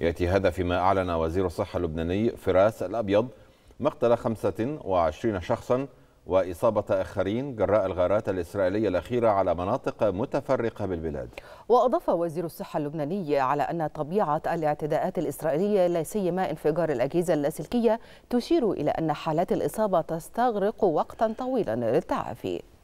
يأتي هذا فيما أعلن وزير الصحة اللبناني فراس الأبيض مقتل 25 شخصا وإصابة آخرين جراء الغارات الإسرائيلية الأخيرة على مناطق متفرقة بالبلاد وأضاف وزير الصحة اللبناني على أن طبيعة الاعتداءات الإسرائيلية لا سيما انفجار الأجهزة اللاسلكية تشير إلى أن حالات الإصابة تستغرق وقتا طويلا للتعافي